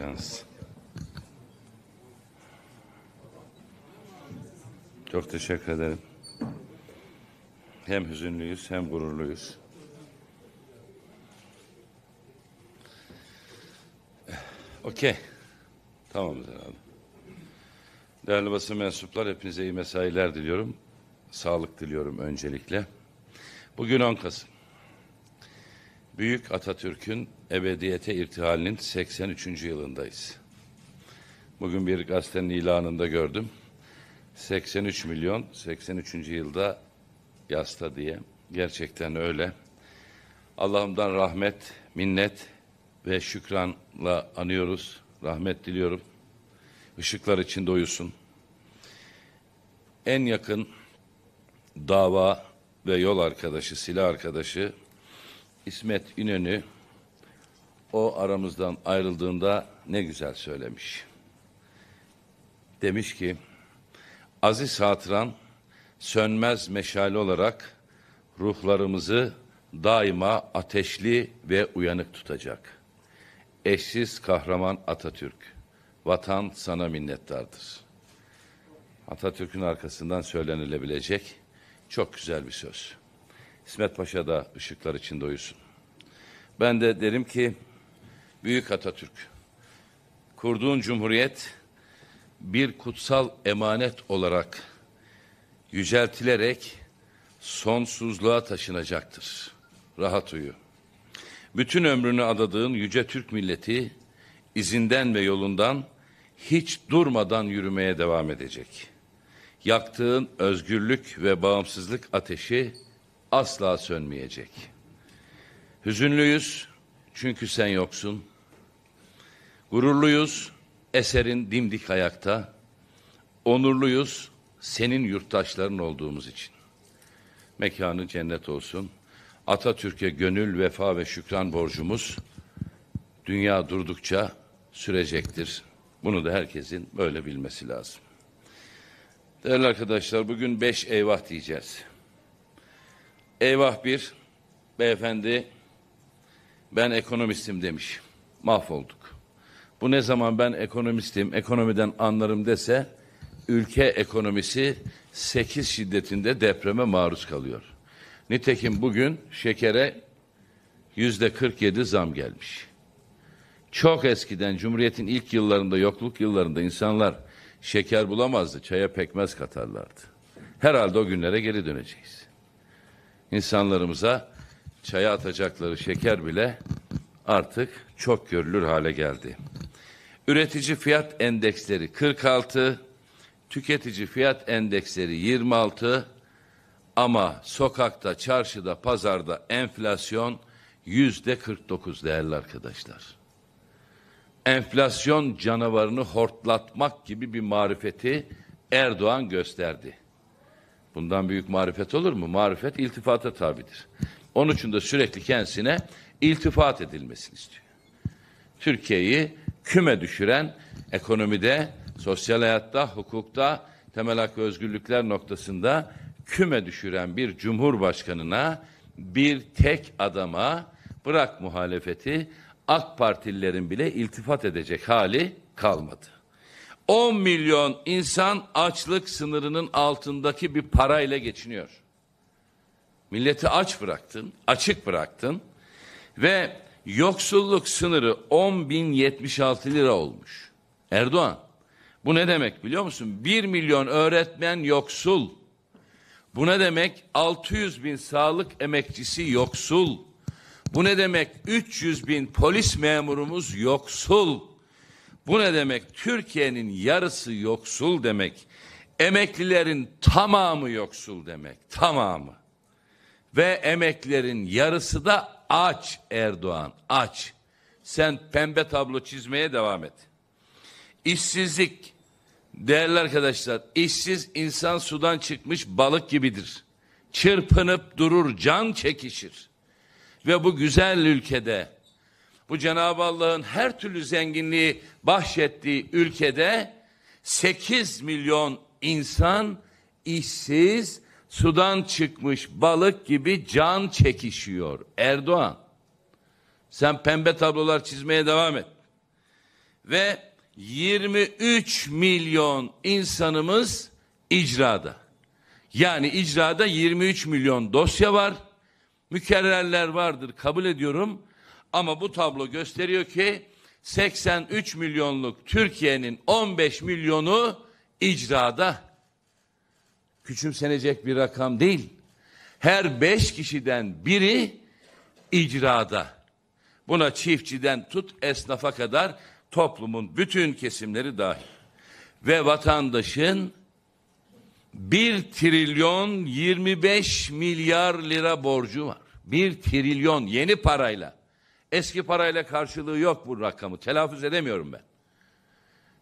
yalnız. Çok teşekkür ederim. Hem hüzünlüyüz hem gururluyuz. Okey. Tamamız herhalde. Değerli basın mensuplar hepinize iyi mesailer diliyorum. Sağlık diliyorum öncelikle. Bugün 10 Kasım. Büyük Atatürk'ün ebediyete irtihalinin 83. yılındayız. Bugün bir gazetenin ilanında gördüm. 83 milyon 83. yılda yasta diye. Gerçekten öyle. Allah'ımdan rahmet, minnet ve şükranla anıyoruz. Rahmet diliyorum. Işıklar için doyusun. En yakın dava ve yol arkadaşı, silah arkadaşı İsmet İnönü o aramızdan ayrıldığında ne güzel söylemiş. Demiş ki Aziz hatıran sönmez meşale olarak ruhlarımızı daima ateşli ve uyanık tutacak. Eşsiz kahraman Atatürk, vatan sana minnettardır. Atatürk'ün arkasından söylenilebilecek çok güzel bir söz. İsmet Paşa da ışıklar içinde uyusun. Ben de derim ki Büyük Atatürk kurduğun cumhuriyet bir kutsal emanet olarak yüceltilerek sonsuzluğa taşınacaktır. Rahat uyu. Bütün ömrünü adadığın yüce Türk milleti izinden ve yolundan hiç durmadan yürümeye devam edecek. Yaktığın özgürlük ve bağımsızlık ateşi asla sönmeyecek. Hüzünlüyüz çünkü sen yoksun. Gururluyuz eserin dimdik ayakta. Onurluyuz senin yurttaşların olduğumuz için. Mekanı cennet olsun. Atatürk'e gönül, vefa ve şükran borcumuz dünya durdukça sürecektir. Bunu da herkesin böyle bilmesi lazım. Değerli arkadaşlar bugün beş eyvah diyeceğiz. Eyvah bir beyefendi ben ekonomistim demiş. Mahvolduk. Bu ne zaman ben ekonomistim, ekonomiden anlarım dese ülke ekonomisi 8 şiddetinde depreme maruz kalıyor. Nitekim bugün şekere yüzde 47 zam gelmiş. Çok eskiden Cumhuriyet'in ilk yıllarında, yokluk yıllarında insanlar şeker bulamazdı, çaya pekmez katarlardı. Herhalde o günlere geri döneceğiz insanlarımıza çaya atacakları şeker bile artık çok görülür hale geldi. Üretici fiyat endeksleri 46, tüketici fiyat endeksleri 26 ama sokakta, çarşıda, pazarda enflasyon yüzde 49 değerli arkadaşlar. Enflasyon canavarını hortlatmak gibi bir marifeti Erdoğan gösterdi. Bundan büyük marifet olur mu? Marifet iltifata tabidir. Onun için de sürekli kendisine iltifat edilmesini istiyor. Türkiye'yi küme düşüren ekonomide, sosyal hayatta, hukukta, temel hak ve özgürlükler noktasında küme düşüren bir cumhurbaşkanına, bir tek adama bırak muhalefeti AK Partililerin bile iltifat edecek hali kalmadı. 10 milyon insan açlık sınırının altındaki bir parayla geçiniyor. Milleti aç bıraktın, açık bıraktın ve yoksulluk sınırı 10.076 lira olmuş. Erdoğan bu ne demek biliyor musun? 1 milyon öğretmen yoksul. Bu ne demek? 600 bin sağlık emekçisi yoksul. Bu ne demek? 300 bin polis memurumuz yoksul. Bu ne demek? Türkiye'nin yarısı yoksul demek. Emeklilerin tamamı yoksul demek. Tamamı. Ve emeklilerin yarısı da aç Erdoğan, aç. Sen pembe tablo çizmeye devam et. İşsizlik. Değerli arkadaşlar, işsiz insan sudan çıkmış balık gibidir. Çırpınıp durur, can çekişir. Ve bu güzel ülkede bu Cenab-ı Allah'ın her türlü zenginliği bahşettiği ülkede 8 milyon insan işsiz, sudan çıkmış balık gibi can çekişiyor. Erdoğan, sen pembe tablolar çizmeye devam et. Ve 23 milyon insanımız icrada. Yani icrada 23 milyon dosya var. Mükerrerler vardır kabul ediyorum ama bu tablo gösteriyor ki 83 milyonluk Türkiye'nin 15 milyonu icrada küçümsenecek bir rakam değil. Her beş kişiden biri icrada. Buna çiftçiden tut esnafa kadar toplumun bütün kesimleri dahil. Ve vatandaşın 1 trilyon 25 milyar lira borcu var. 1 trilyon yeni parayla. Eski parayla karşılığı yok bu rakamı. Telaffuz edemiyorum ben.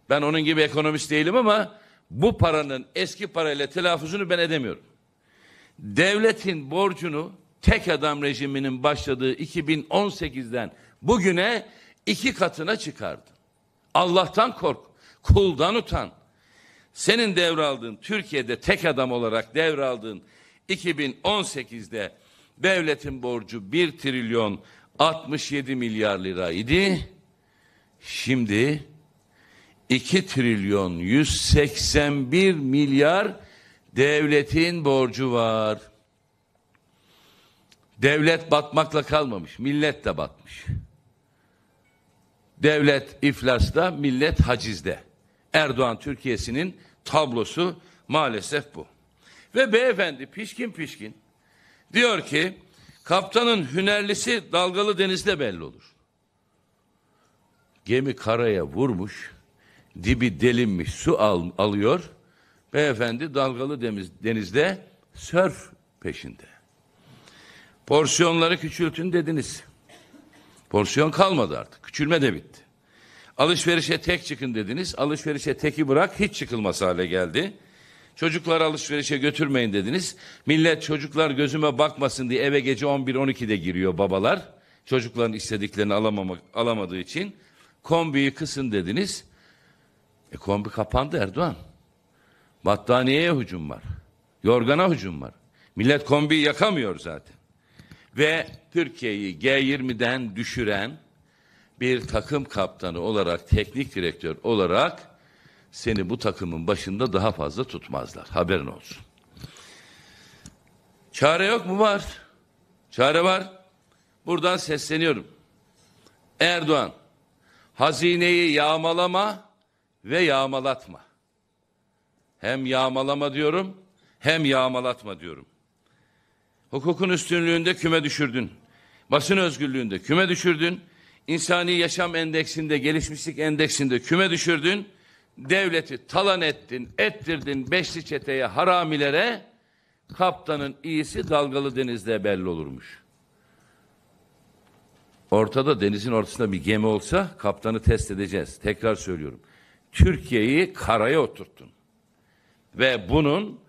Ben onun gibi ekonomist değilim ama bu paranın eski parayla telaffuzunu ben edemiyorum. Devletin borcunu tek adam rejiminin başladığı 2018'den bugüne iki katına çıkardı. Allah'tan kork, kuldan utan. Senin devraldığın Türkiye'de tek adam olarak devraldığın 2018'de devletin borcu 1 trilyon 67 milyar lira idi. Şimdi 2 trilyon 181 milyar devletin borcu var. Devlet batmakla kalmamış, millet de batmış. Devlet iflasta, millet hacizde. Erdoğan Türkiye'sinin tablosu maalesef bu. Ve beyefendi pişkin pişkin diyor ki Kaptanın hünerlisi dalgalı denizde belli olur. Gemi karaya vurmuş, dibi delinmiş su al, alıyor. Beyefendi dalgalı deniz, denizde sörf peşinde. Porsiyonları küçültün dediniz. Porsiyon kalmadı artık. Küçülme de bitti. Alışverişe tek çıkın dediniz. Alışverişe teki bırak hiç çıkılmaz hale geldi. Çocuklar alışverişe götürmeyin dediniz. Millet çocuklar gözüme bakmasın diye eve gece 11-12'de giriyor babalar. Çocukların istediklerini alamamak, alamadığı için. Kombiyi kısın dediniz. E kombi kapandı Erdoğan. Battaniyeye hücum var. Yorgana hücum var. Millet kombiyi yakamıyor zaten. Ve Türkiye'yi G20'den düşüren bir takım kaptanı olarak, teknik direktör olarak seni bu takımın başında daha fazla tutmazlar. Haberin olsun. Çare yok mu? Var. Çare var. Buradan sesleniyorum. Erdoğan, hazineyi yağmalama ve yağmalatma. Hem yağmalama diyorum, hem yağmalatma diyorum. Hukukun üstünlüğünde küme düşürdün. Basın özgürlüğünde küme düşürdün. İnsani yaşam endeksinde, gelişmişlik endeksinde küme düşürdün devleti talan ettin, ettirdin beşli çeteye, haramilere kaptanın iyisi dalgalı denizde belli olurmuş. Ortada denizin ortasında bir gemi olsa kaptanı test edeceğiz. Tekrar söylüyorum. Türkiye'yi karaya oturttun. Ve bunun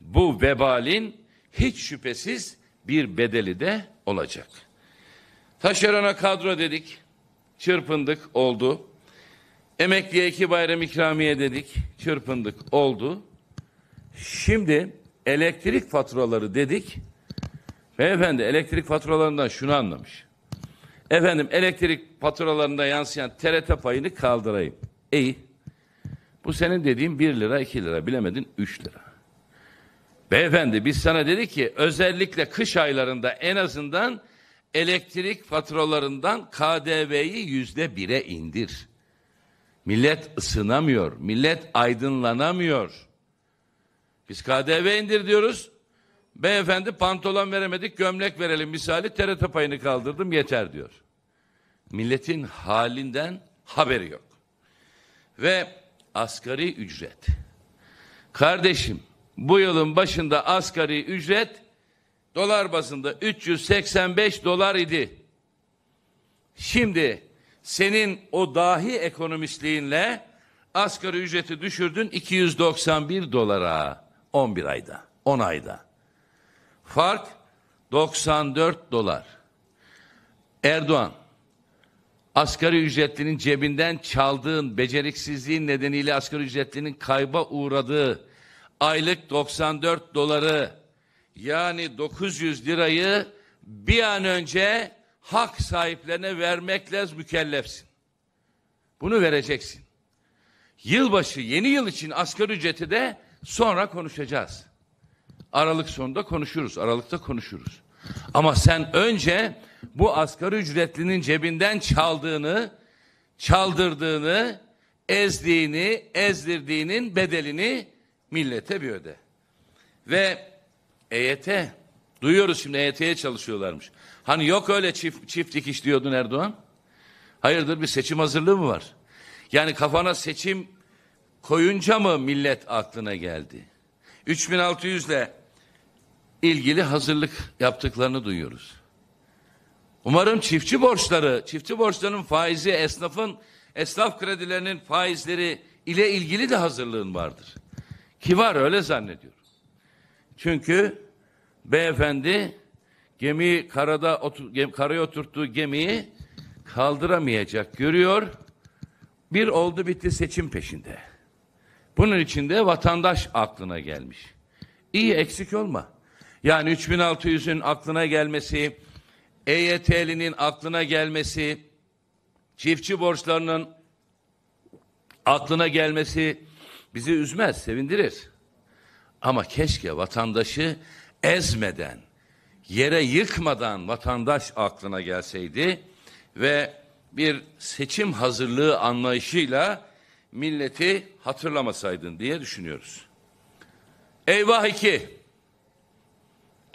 bu vebalin hiç şüphesiz bir bedeli de olacak. Taşerana kadro dedik. Çırpındık oldu. Emekliye iki bayram ikramiye dedik. Çırpındık. Oldu. Şimdi elektrik faturaları dedik. Beyefendi elektrik faturalarından şunu anlamış. Efendim elektrik faturalarında yansıyan TRT payını kaldırayım. İyi. Bu senin dediğin 1 lira 2 lira bilemedin 3 lira. Beyefendi biz sana dedik ki özellikle kış aylarında en azından elektrik faturalarından KDV'yi yüzde bire indir. Millet ısınamıyor. Millet aydınlanamıyor. Biz KDV indir diyoruz. Beyefendi pantolon veremedik gömlek verelim misali TRT payını kaldırdım yeter diyor. Milletin halinden haberi yok. Ve asgari ücret. Kardeşim bu yılın başında asgari ücret dolar bazında 385 dolar idi. Şimdi senin o dahi ekonomistliğinle asgari ücreti düşürdün 291 dolara 11 ayda, 10 ayda. Fark 94 dolar. Erdoğan asgari ücretlinin cebinden çaldığın beceriksizliğin nedeniyle asgari ücretlinin kayba uğradığı aylık 94 doları yani 900 lirayı bir an önce hak sahiplerine vermekle mükellefsin. Bunu vereceksin. Yılbaşı, yeni yıl için asgari ücreti de sonra konuşacağız. Aralık sonunda konuşuruz, Aralık'ta konuşuruz. Ama sen önce bu asgari ücretlinin cebinden çaldığını, çaldırdığını, ezdiğini, ezdirdiğinin bedelini millete bir öde. Ve EYT Duyuyoruz şimdi EYT'ye çalışıyorlarmış. Hani yok öyle çift, çift dikiş diyordun Erdoğan. Hayırdır bir seçim hazırlığı mı var? Yani kafana seçim koyunca mı millet aklına geldi? 3600 ile ilgili hazırlık yaptıklarını duyuyoruz. Umarım çiftçi borçları, çiftçi borçlarının faizi, esnafın, esnaf kredilerinin faizleri ile ilgili de hazırlığın vardır. Ki var öyle zannediyorum. Çünkü beyefendi gemiyi karada otur, gem, karaya oturttuğu gemiyi kaldıramayacak görüyor. Bir oldu bitti seçim peşinde. Bunun içinde vatandaş aklına gelmiş. İyi eksik olma. Yani 3600'ün aklına gelmesi, EYT'linin aklına gelmesi, çiftçi borçlarının aklına gelmesi bizi üzmez, sevindirir. Ama keşke vatandaşı ezmeden, yere yıkmadan vatandaş aklına gelseydi ve bir seçim hazırlığı anlayışıyla milleti hatırlamasaydın diye düşünüyoruz. Eyvah iki.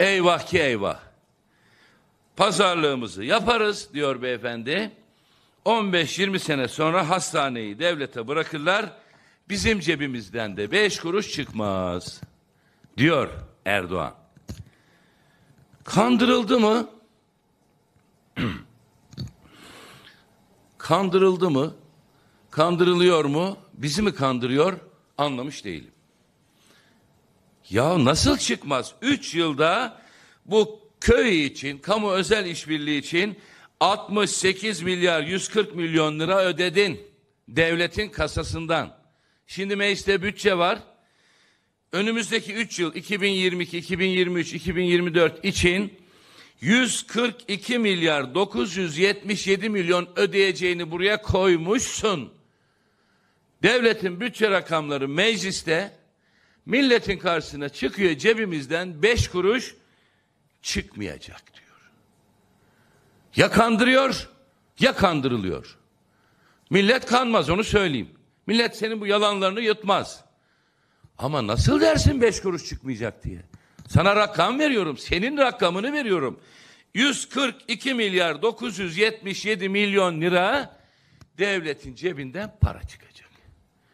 Eyvah ki eyvah. Pazarlığımızı yaparız diyor beyefendi. 15-20 sene sonra hastaneyi devlete bırakırlar. Bizim cebimizden de beş kuruş çıkmaz diyor Erdoğan. Kandırıldı mı? Kandırıldı mı? Kandırılıyor mu? Bizi mi kandırıyor? Anlamış değilim. Ya nasıl çıkmaz? Üç yılda bu köy için, kamu özel işbirliği için 68 milyar 140 milyon lira ödedin devletin kasasından. Şimdi mecliste bütçe var önümüzdeki 3 yıl 2022, 2023, 2024 için 142 milyar 977 milyon ödeyeceğini buraya koymuşsun. Devletin bütçe rakamları mecliste milletin karşısına çıkıyor cebimizden 5 kuruş çıkmayacak diyor. Ya kandırıyor ya kandırılıyor. Millet kanmaz onu söyleyeyim. Millet senin bu yalanlarını yutmaz. Ama nasıl dersin beş kuruş çıkmayacak diye? Sana rakam veriyorum. Senin rakamını veriyorum. 142 milyar 977 milyon lira devletin cebinden para çıkacak.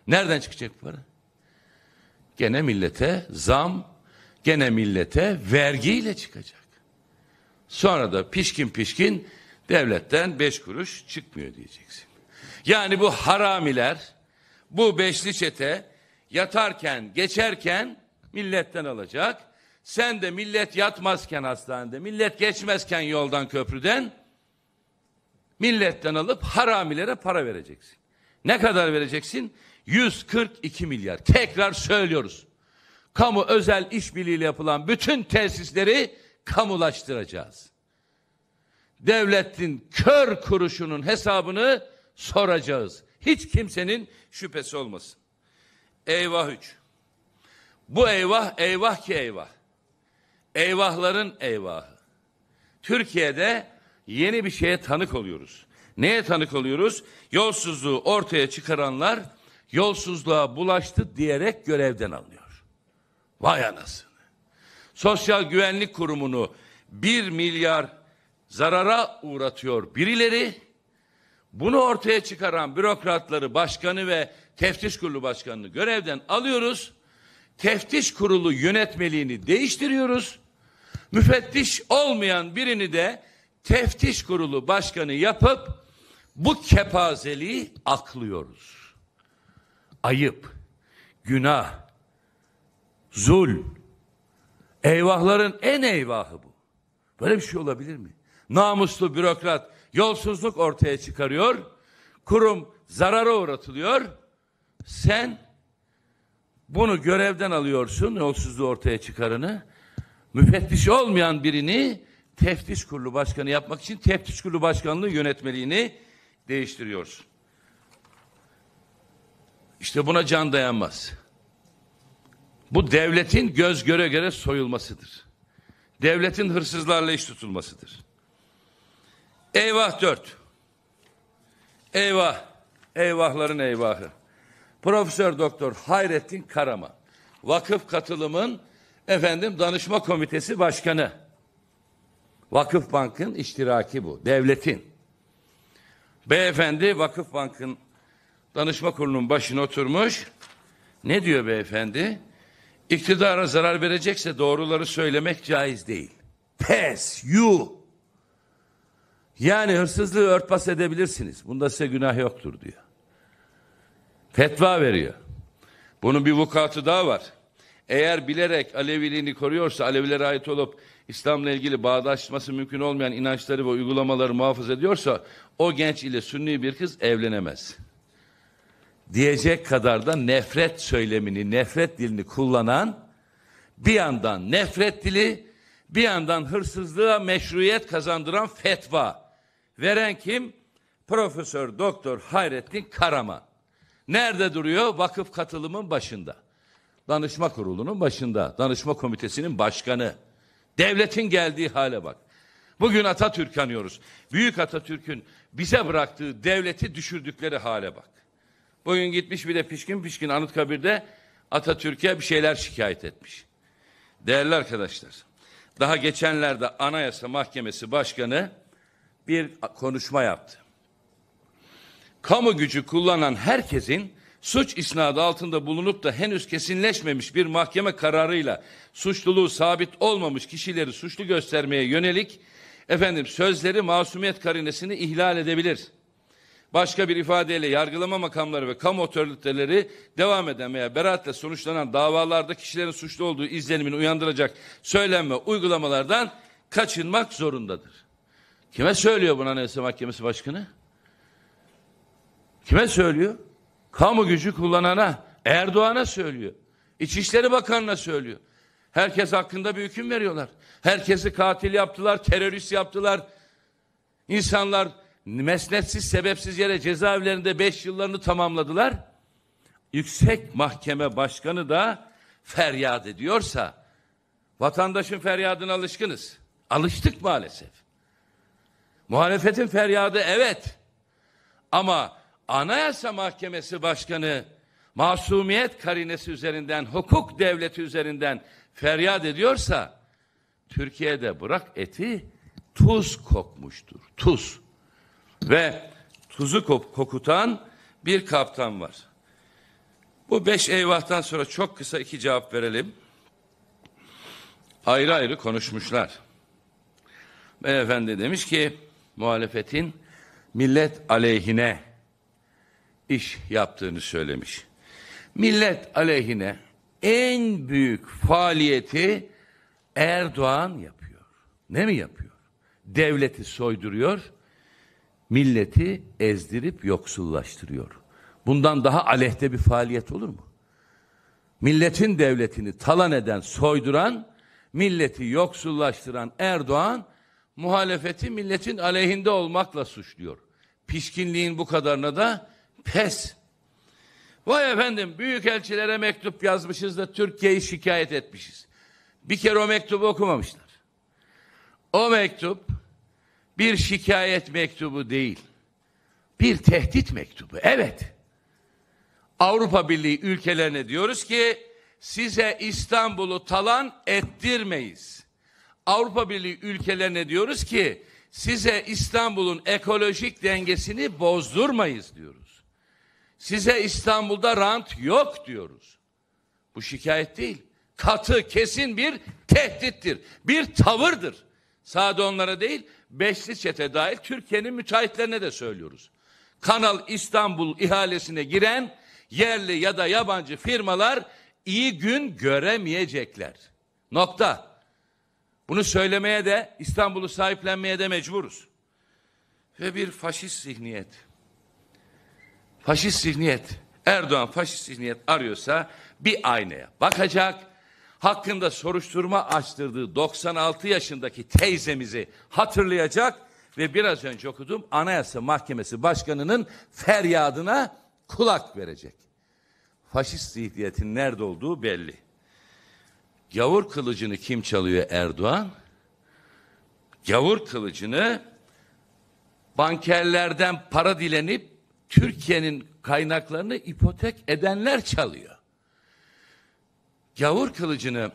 Nereden çıkacak para? Gene millete zam, gene millete vergiyle çıkacak. Sonra da pişkin pişkin devletten beş kuruş çıkmıyor diyeceksin. Yani bu haramiler, bu beşli çete yatarken, geçerken milletten alacak. Sen de millet yatmazken hastanede, millet geçmezken yoldan köprüden milletten alıp haramilere para vereceksin. Ne kadar vereceksin? 142 milyar. Tekrar söylüyoruz. Kamu özel işbirliğiyle yapılan bütün tesisleri kamulaştıracağız. Devletin kör kuruşunun hesabını soracağız. Hiç kimsenin şüphesi olmasın. Eyvah üç. Bu eyvah eyvah ki eyvah. Eyvahların eyvahı. Türkiye'de yeni bir şeye tanık oluyoruz. Neye tanık oluyoruz? Yolsuzluğu ortaya çıkaranlar yolsuzluğa bulaştı diyerek görevden alınıyor. Vay anasını. Sosyal Güvenlik Kurumu'nu bir milyar zarara uğratıyor birileri. Bunu ortaya çıkaran bürokratları, başkanı ve Teftiş Kurulu Başkanı'nı görevden alıyoruz. Teftiş Kurulu yönetmeliğini değiştiriyoruz. Müfettiş olmayan birini de Teftiş Kurulu Başkanı yapıp bu kepazeliği aklıyoruz. Ayıp, günah, zul, eyvahların en eyvahı bu. Böyle bir şey olabilir mi? Namuslu bürokrat yolsuzluk ortaya çıkarıyor, kurum zarara uğratılıyor, sen bunu görevden alıyorsun, yolsuzluğu ortaya çıkarını. Müfettiş olmayan birini teftiş kurulu başkanı yapmak için teftiş kurulu başkanlığı yönetmeliğini değiştiriyorsun. İşte buna can dayanmaz. Bu devletin göz göre göre soyulmasıdır. Devletin hırsızlarla iş tutulmasıdır. Eyvah dört. Eyvah. Eyvahların eyvahı. Profesör Doktor Hayrettin Karaman, Vakıf Katılım'ın efendim danışma komitesi başkanı. Vakıf Bank'ın iştiraki bu, devletin. Beyefendi Vakıf Bank'ın danışma kurulunun başına oturmuş. Ne diyor beyefendi? İktidara zarar verecekse doğruları söylemek caiz değil. Pes, you. Yani hırsızlığı örtbas edebilirsiniz. Bunda size günah yoktur diyor. Fetva veriyor. Bunun bir vukuatı daha var. Eğer bilerek Aleviliğini koruyorsa, Alevilere ait olup İslam'la ilgili bağdaşması mümkün olmayan inançları ve uygulamaları muhafaza ediyorsa, o genç ile sünni bir kız evlenemez. Diyecek kadar da nefret söylemini, nefret dilini kullanan, bir yandan nefret dili, bir yandan hırsızlığa meşruiyet kazandıran fetva. Veren kim? Profesör Doktor Hayrettin Karaman. Nerede duruyor? Vakıf katılımın başında. Danışma kurulunun başında. Danışma komitesinin başkanı. Devletin geldiği hale bak. Bugün Atatürk anıyoruz. Büyük Atatürk'ün bize bıraktığı devleti düşürdükleri hale bak. Bugün gitmiş bir de pişkin pişkin Anıtkabir'de Atatürk'e bir şeyler şikayet etmiş. Değerli arkadaşlar, daha geçenlerde Anayasa Mahkemesi Başkanı bir konuşma yaptı kamu gücü kullanan herkesin suç isnadı altında bulunup da henüz kesinleşmemiş bir mahkeme kararıyla suçluluğu sabit olmamış kişileri suçlu göstermeye yönelik efendim sözleri masumiyet karinesini ihlal edebilir. Başka bir ifadeyle yargılama makamları ve kamu otoriteleri devam eden veya beraatle sonuçlanan davalarda kişilerin suçlu olduğu izlenimini uyandıracak söylem uygulamalardan kaçınmak zorundadır. Kime söylüyor bunu Anayasa e Mahkemesi Başkanı? Kime söylüyor? Kamu gücü kullanana, Erdoğan'a söylüyor. İçişleri Bakanı'na söylüyor. Herkes hakkında bir hüküm veriyorlar. Herkesi katil yaptılar, terörist yaptılar. İnsanlar mesnetsiz, sebepsiz yere cezaevlerinde beş yıllarını tamamladılar. Yüksek Mahkeme Başkanı da feryat ediyorsa vatandaşın feryadına alışkınız. Alıştık maalesef. Muhalefetin feryadı evet. Ama Anayasa Mahkemesi Başkanı masumiyet karinesi üzerinden, hukuk devleti üzerinden feryat ediyorsa Türkiye'de bırak eti tuz kokmuştur. Tuz. Ve tuzu kok kokutan bir kaptan var. Bu beş eyvahtan sonra çok kısa iki cevap verelim. Ayrı ayrı konuşmuşlar. Beyefendi demiş ki muhalefetin millet aleyhine iş yaptığını söylemiş. Millet aleyhine en büyük faaliyeti Erdoğan yapıyor. Ne mi yapıyor? Devleti soyduruyor, milleti ezdirip yoksullaştırıyor. Bundan daha aleyhte bir faaliyet olur mu? Milletin devletini talan eden, soyduran, milleti yoksullaştıran Erdoğan muhalefeti milletin aleyhinde olmakla suçluyor. Pişkinliğin bu kadarına da Pes. Vay efendim büyük elçilere mektup yazmışız da Türkiye'yi şikayet etmişiz. Bir kere o mektubu okumamışlar. O mektup bir şikayet mektubu değil. Bir tehdit mektubu. Evet. Avrupa Birliği ülkelerine diyoruz ki size İstanbul'u talan ettirmeyiz. Avrupa Birliği ülkelerine diyoruz ki size İstanbul'un ekolojik dengesini bozdurmayız diyoruz. Size İstanbul'da rant yok diyoruz. Bu şikayet değil. Katı, kesin bir tehdittir. Bir tavırdır. Sadece onlara değil, beşli çete dahil Türkiye'nin müteahhitlerine de söylüyoruz. Kanal İstanbul ihalesine giren yerli ya da yabancı firmalar iyi gün göremeyecekler. Nokta. Bunu söylemeye de İstanbul'u sahiplenmeye de mecburuz. Ve bir faşist zihniyet faşist zihniyet, Erdoğan faşist zihniyet arıyorsa bir aynaya bakacak. Hakkında soruşturma açtırdığı 96 yaşındaki teyzemizi hatırlayacak ve biraz önce okudum Anayasa Mahkemesi Başkanı'nın feryadına kulak verecek. Faşist zihniyetin nerede olduğu belli. Gavur kılıcını kim çalıyor Erdoğan? Gavur kılıcını bankerlerden para dilenip Türkiye'nin kaynaklarını ipotek edenler çalıyor. Gavur kılıcını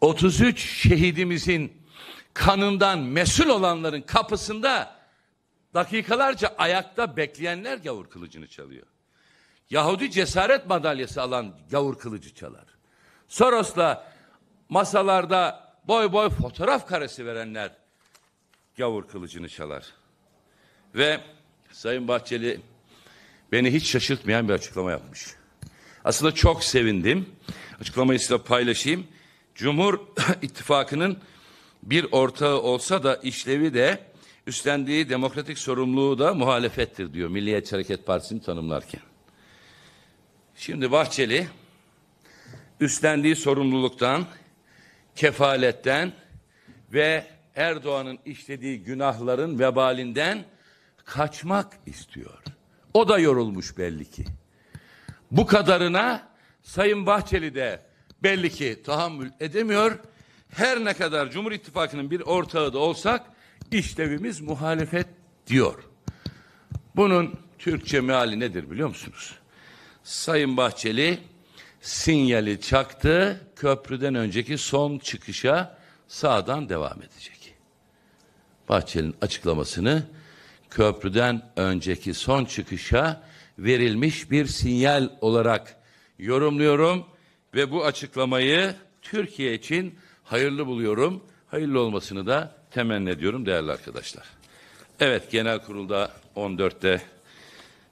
33 şehidimizin kanından mesul olanların kapısında dakikalarca ayakta bekleyenler gavur kılıcını çalıyor. Yahudi cesaret madalyası alan gavur kılıcı çalar. Soros'la masalarda boy boy fotoğraf karesi verenler gavur kılıcını çalar. Ve Sayın Bahçeli beni hiç şaşırtmayan bir açıklama yapmış. Aslında çok sevindim. Açıklamayı size paylaşayım. Cumhur İttifakı'nın bir ortağı olsa da işlevi de üstlendiği demokratik sorumluluğu da muhalefettir diyor Milliyetçi Hareket Partisi'ni tanımlarken. Şimdi Bahçeli üstlendiği sorumluluktan, kefaletten ve Erdoğan'ın işlediği günahların vebalinden kaçmak istiyor. O da yorulmuş belli ki. Bu kadarına Sayın Bahçeli de belli ki tahammül edemiyor. Her ne kadar Cumhur İttifakı'nın bir ortağı da olsak işlevimiz muhalefet diyor. Bunun Türkçe meali nedir biliyor musunuz? Sayın Bahçeli sinyali çaktı. Köprüden önceki son çıkışa sağdan devam edecek. Bahçeli'nin açıklamasını köprüden önceki son çıkışa verilmiş bir sinyal olarak yorumluyorum ve bu açıklamayı Türkiye için hayırlı buluyorum. Hayırlı olmasını da temenni ediyorum değerli arkadaşlar. Evet genel kurulda 14'te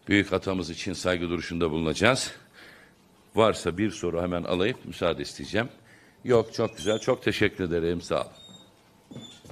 büyük atamız için saygı duruşunda bulunacağız. Varsa bir soru hemen alayıp müsaade isteyeceğim. Yok çok güzel. Çok teşekkür ederim. Sağ olun.